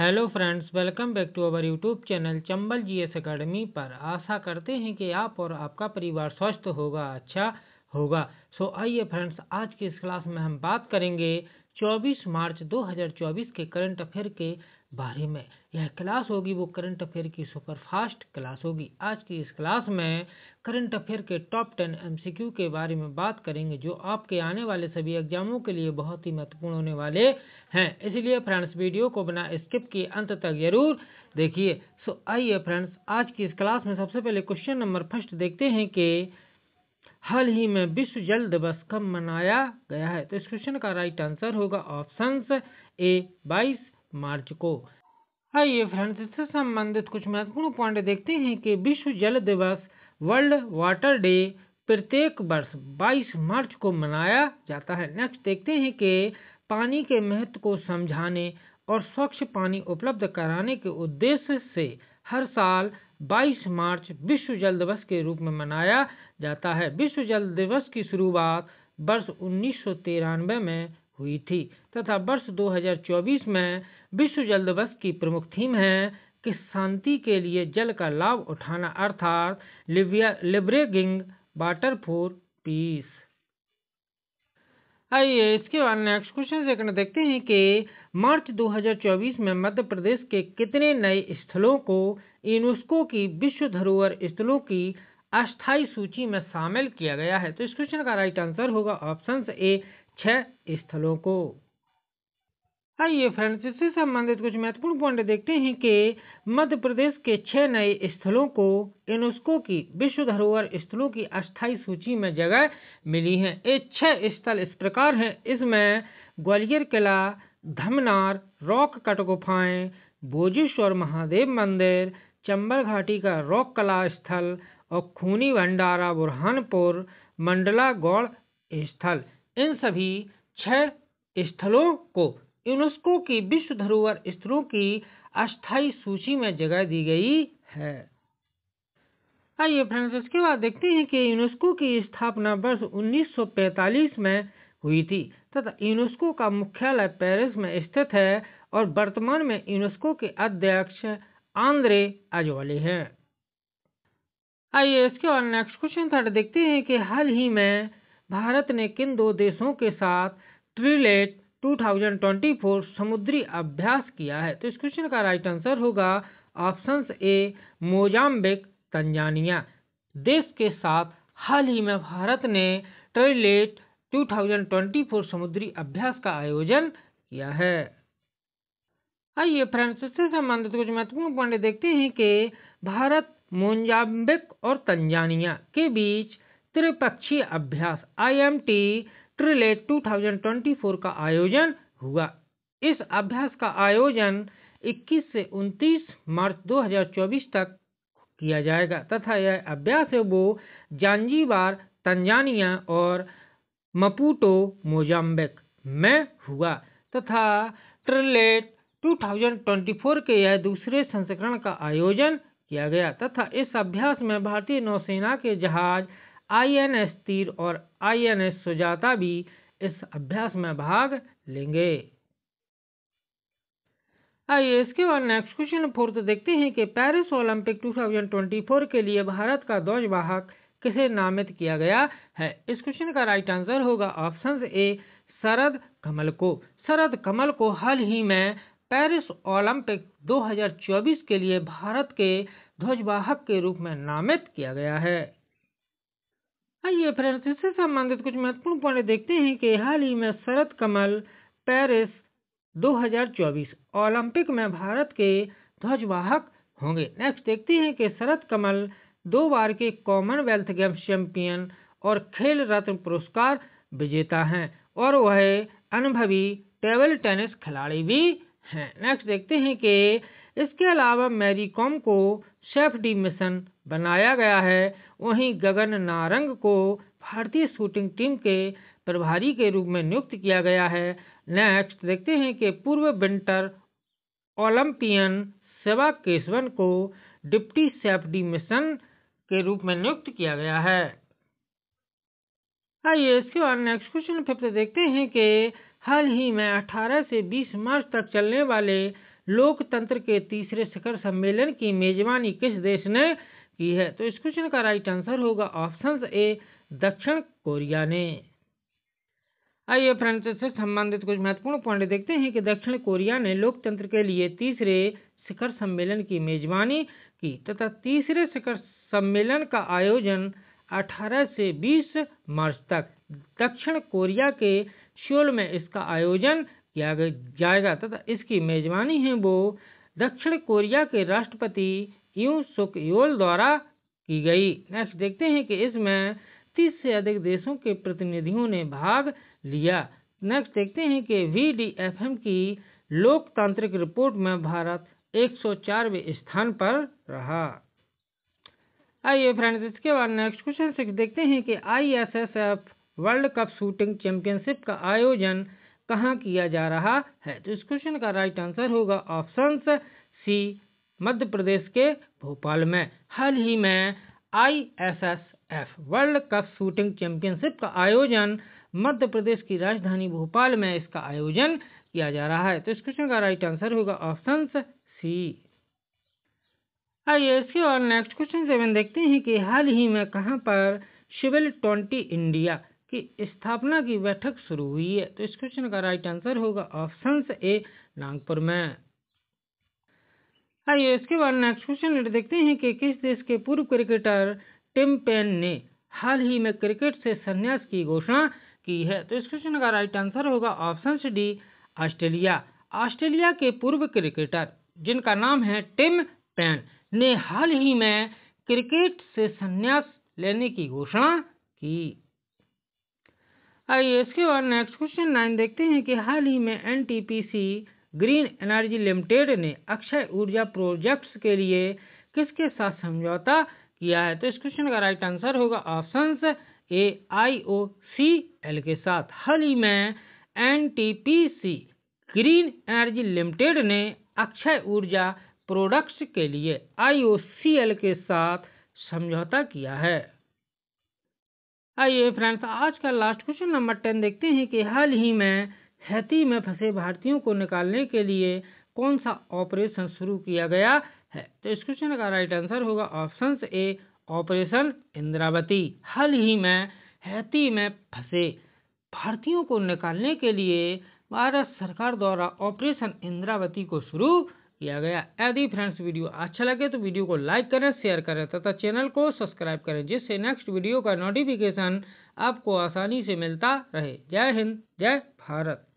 hello friends welcome back to our YouTube channel Chambal GS academy पर आशा करते हैं कि आप और आपका परिवार स्वस्थ होगा अच्छा होगा सो आइए फ्रेंड्स आज की इस क्लास में हम बात करेंगे 24 मार्च 2024 के करंट अफेयर के बारे में यह क्लास होगी वो करंट अफेयर की सुपरफास्ट क्लास होगी आज की इस क्लास में करंट अफेयर के टॉप टेन एमसीक्यू के बारे में बात करेंगे जो आपके आने वाले सभी एग्जामों के लिए बहुत ही महत्वपूर्ण होने वाले हैं इसलिए फ्रेंड्स वीडियो को बना स्किप किए अंत तक जरूर देखिए सो आइए फ्रेंड्स आज की इस क्लास में सबसे पहले क्वेश्चन नंबर फर्स्ट देखते हैं कि हाल ही में विश्व जल दिवस कब मनाया गया है तो इस क्वेश्चन का राइट आंसर होगा ऑप्शन ए 22 मार्च को आइए फ्रेंड्स इससे संबंधित कुछ महत्वपूर्ण पॉइंट देखते हैं कि विश्व जल दिवस वर्ल्ड वाटर डे प्रत्येक वर्ष 22 मार्च को मनाया जाता है नेक्स्ट देखते हैं कि पानी के महत्व को समझाने और स्वच्छ पानी उपलब्ध कराने के उद्देश्य से हर साल 22 मार्च विश्व जल दिवस के रूप में मनाया जाता है विश्व जल दिवस की शुरुआत वर्ष उन्नीस में हुई थी तथा वर्ष 2024 में विश्व जल दिवस की प्रमुख थीम है कि शांति के लिए जल का लाभ उठाना अर्थात लिबरेगिंग वाटर फॉर पीस आइए इसके बाद नेक्स्ट क्वेश्चन सेकंड देखते हैं कि मार्च 2024 में मध्य प्रदेश के कितने नए स्थलों को यूनेस्को की विश्व धरोहर स्थलों की अस्थायी सूची में शामिल किया गया है तो इस क्वेश्चन का राइट आंसर होगा ऑप्शन ए छः स्थलों को आइए फ्रेंड्स इससे संबंधित कुछ महत्वपूर्ण पॉइंट देखते हैं कि मध्य प्रदेश के छह नए स्थलों को यूनेस्को की विश्व धरोहर स्थलों की अस्थायी सूची में जगह मिली है ये छह स्थल इस प्रकार हैं इसमें ग्वालियर किला धमनार रॉक कट गुफाएँ भोजेश्वर महादेव मंदिर चंबल घाटी का रॉक कला स्थल और खूनी भंडारा बुरहानपुर मंडला गौड़ स्थल इन सभी छह स्थलों को यूनेस्को की विश्व धरोहर स्थलों की अस्थायी सूची में जगह दी गई है आइए फ्रेंड्स इसके बाद देखते हैं कि यूनेस्को की स्थापना वर्ष 1945 में हुई थी तथा यूनेस्को का मुख्यालय पेरिस में स्थित है और वर्तमान में यूनेस्को के अध्यक्ष आंद्रे अजवाले हैं आइए इसके बाद नेक्स्ट क्वेश्चन थर्ड देखते हैं कि हाल ही में भारत ने किन दो देशों के साथ ट्रिलेट 2024 समुद्री अभ्यास किया है तो इस क्वेश्चन का राइट आंसर होगा ऑप्शन ए मोजाम्बिक तंजानिया देश के साथ हाल ही में भारत ने ट्रेलेट 2024 समुद्री अभ्यास का आयोजन किया है आइए फ्रेंड्स इससे संबंधित कुछ महत्वपूर्ण पॉइंट देखते हैं कि भारत मोजाम्बिक और तंजानिया के बीच त्रिपक्षीय अभ्यास आईएमटी ट्रिलेट 2024 का आयोजन हुआ इस अभ्यास का आयोजन 21 से 29 मार्च 2024 तक किया जाएगा तथा यह अभ्यास वो जानजीवार तंजानिया और मपूटो मोजाम्बिक में हुआ तथा ट्रिलेट 2024 के यह दूसरे संस्करण का आयोजन किया गया तथा इस अभ्यास में भारतीय नौसेना के जहाज आई एन एस तीर और आई एन एस सुजाता भी इस अभ्यास में भाग लेंगे आइए इसके बाद नेक्स्ट क्वेश्चन फोर्थ देखते हैं कि पेरिस ओलंपिक 2024 के लिए भारत का ध्वजवाहक किसे नामित किया गया है इस क्वेश्चन का राइट आंसर होगा ऑप्शन ए शरद कमल को शरद कमल को हाल ही में पेरिस ओलंपिक 2024 के लिए भारत के ध्वजवाहक के रूप में नामित किया गया है आइए फ्रेंड्स इससे संबंधित कुछ महत्वपूर्ण पॉइंट देखते हैं कि हाल ही में शरद कमल पेरिस 2024 ओलंपिक में भारत के ध्वजवाहक होंगे नेक्स्ट देखते हैं कि शरद कमल दो बार के कॉमनवेल्थ गेम्स चैंपियन और खेल रत्न पुरस्कार विजेता हैं और वह अनुभवी टेबल टेनिस खिलाड़ी भी हैं नेक्स्ट देखते हैं कि इसके अलावा मैरी कॉम को सेफ डी मिशन बनाया गया है वहीं गगन नारंग को भारतीय शूटिंग टीम के प्रभारी के रूप में नियुक्त किया गया है नेक्स्ट देखते हैं कि पूर्व विंटर ओलंपियन सेवा केशवन को डिप्टी सेफ्टी मिशन के रूप में नियुक्त किया गया है आइए इसके बाद नेक्स्ट क्वेश्चन फिफ्थ देखते हैं कि हाल ही में 18 से 20 मार्च तक चलने वाले लोकतंत्र के तीसरे शिखर सम्मेलन की मेजबानी किस देश ने की है तो इस क्वेश्चन का राइट आंसर होगा ऑप्शन ए दक्षिण कोरिया ने आइए फ्रेंड्स से संबंधित कुछ महत्वपूर्ण पॉइंट देखते हैं कि दक्षिण कोरिया ने लोकतंत्र के लिए तीसरे शिखर सम्मेलन की मेजबानी की तथा तीसरे शिखर सम्मेलन का आयोजन 18 से 20 मार्च तक दक्षिण कोरिया के शोल में इसका आयोजन किया जाएगा तथा इसकी मेजबानी है वो दक्षिण कोरिया के राष्ट्रपति क्यों सुकयोल द्वारा की गई नेक्स्ट देखते हैं कि इसमें तीस से अधिक देशों के प्रतिनिधियों ने भाग लिया नेक्स्ट देखते हैं कि वी की लोकतांत्रिक रिपोर्ट में भारत 104वें स्थान पर रहा आइए फ्रेंड्स इसके बाद नेक्स्ट क्वेश्चन से देखते हैं कि ISSF world cup shooting championship का आयोजन कहाँ किया जा रहा है तो इस क्वेश्चन का राइट आंसर होगा ऑप्शन सी मध्य प्रदेश के भोपाल में हाल ही में ISSF world cup shooting championship का आयोजन मध्य प्रदेश की राजधानी भोपाल में इसका आयोजन किया जा रहा है तो इस क्वेश्चन का राइट आंसर होगा ऑप्शन सी आइए इसके और नेक्स्ट क्वेश्चन सेवन देखते हैं कि हाल ही में कहां पर सिविल ट्वेंटी इंडिया की स्थापना की बैठक शुरू हुई है तो इस क्वेश्चन का राइट आंसर होगा ऑप्शन ए नागपुर में आइए इसके बाद नेक्स्ट क्वेश्चन देखते हैं कि किस देश के पूर्व क्रिकेटर टिम पेन ने हाल ही में क्रिकेट से संन्यास की घोषणा की है तो इस क्वेश्चन का राइट आंसर होगा ऑप्शन डी ऑस्ट्रेलिया ऑस्ट्रेलिया के पूर्व क्रिकेटर जिनका नाम है टिम पेन ने हाल ही में क्रिकेट से संन्यास लेने की घोषणा की आइए इसके बाद नेक्स्ट क्वेश्चन नाइन देखते हैं कि हाल ही में N T green energy limited ने अक्षय ऊर्जा प्रोजेक्ट्स के लिए किसके साथ समझौता किया है तो इस क्वेश्चन का राइट आंसर होगा option A I O C L के साथ हाल ही में N T P C green energy limited ने अक्षय ऊर्जा प्रोडक्ट्स के लिए आई ओ सी एल के साथ समझौता किया है आइए फ्रेंड्स आज का लास्ट क्वेश्चन नंबर टेन देखते हैं कि हाल ही में हैती में फंसे भारतीयों को निकालने के लिए कौन सा ऑपरेशन शुरू किया गया है तो इस क्वेश्चन का राइट आंसर होगा ऑप्शन ए ऑपरेशन इंद्रावती हाल ही में हैती में फंसे भारतीयों को निकालने के लिए भारत सरकार द्वारा ऑपरेशन इंद्रावती को शुरू किया गया यदि फ्रेंड्स वीडियो अच्छा लगे तो वीडियो को लाइक करें शेयर करें तथा चैनल को सब्सक्राइब करें जिससे नेक्स्ट वीडियो का नोटिफिकेशन आपको आसानी से मिलता रहे जय हिंद जय भारत